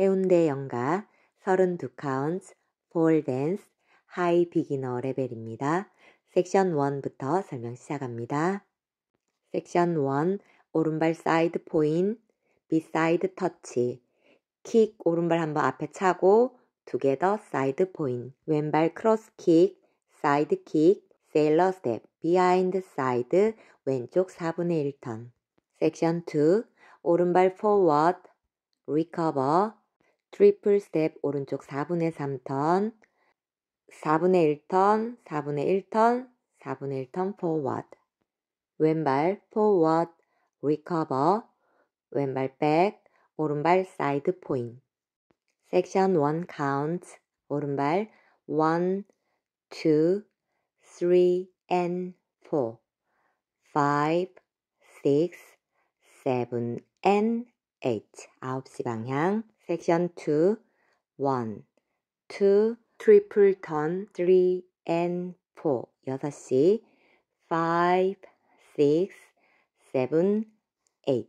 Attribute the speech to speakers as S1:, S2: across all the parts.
S1: 해운대 연가 32카운트 폴댄스 하이 비기너 레벨입니다. 섹션 1부터 설명 시작합니다. 섹션 1 오른발 사이드 포인 비사이드 터치 킥 오른발 한번 앞에 차고 두개더 사이드 포인 왼발 크로스 킥 사이드 킥 세일러 스텝 비하인드 사이드 왼쪽 4분의 1턴 섹션 2 오른발 포워드 리커버 트리플 스텝 오른쪽 4분의 3턴, 4분의 1턴, 4분의 1턴, 4분의 1턴 forward 왼발 forward recover 왼발 back 오른발 side point 사이드 포인. 섹션 1 카운트, 오른발 1, 2, 3 and 4, 5, 6, 7 and 8. 9시 방향. 섹션 2, 1, 2, 트리플 턴, 3 and 4, 6시, 5, 6, 7, 8.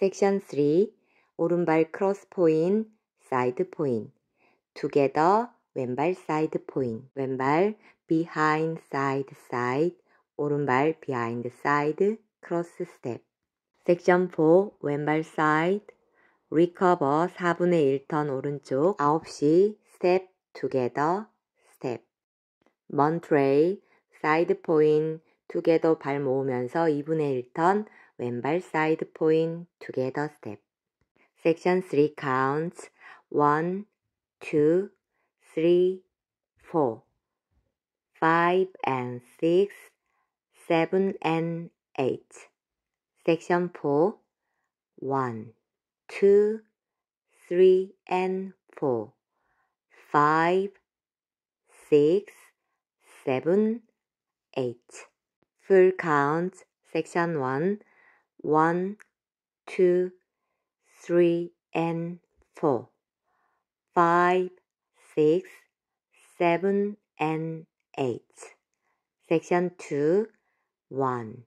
S1: 섹션 3, 오른발 크로스 포인, 사이드 포인, together, 왼발 사이드 포인, 왼발 behind side side, 오른발 behind side, 크로스 스텝. 섹션 4, 왼발 side, recover 4분의 1턴 오른쪽 9시 step together step Monterey 사이드 포인 together 발 모으면서 2분의 1턴 왼발 사이드 포인 together step 섹션 3 counts 1 2 3 4 5 and 6 7 and 8 section 4 1 two, three, and four, five, six, seven, eight. Full count, section one, one, two, three, and four, five, six, seven, and eight. Section two, one,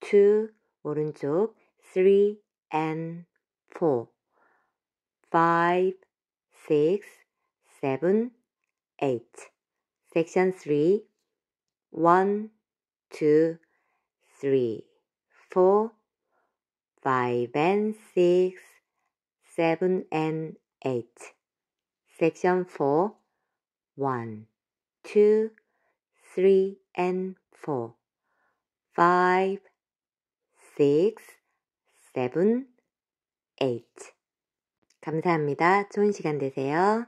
S1: two, 오른쪽, three, and four, five, six, seven, eight. Section three, one, two, three, four, five and six, seven and eight. Section four, one, two, three and four, five, six, seven. 8. 감사합니다. 좋은 시간 되세요.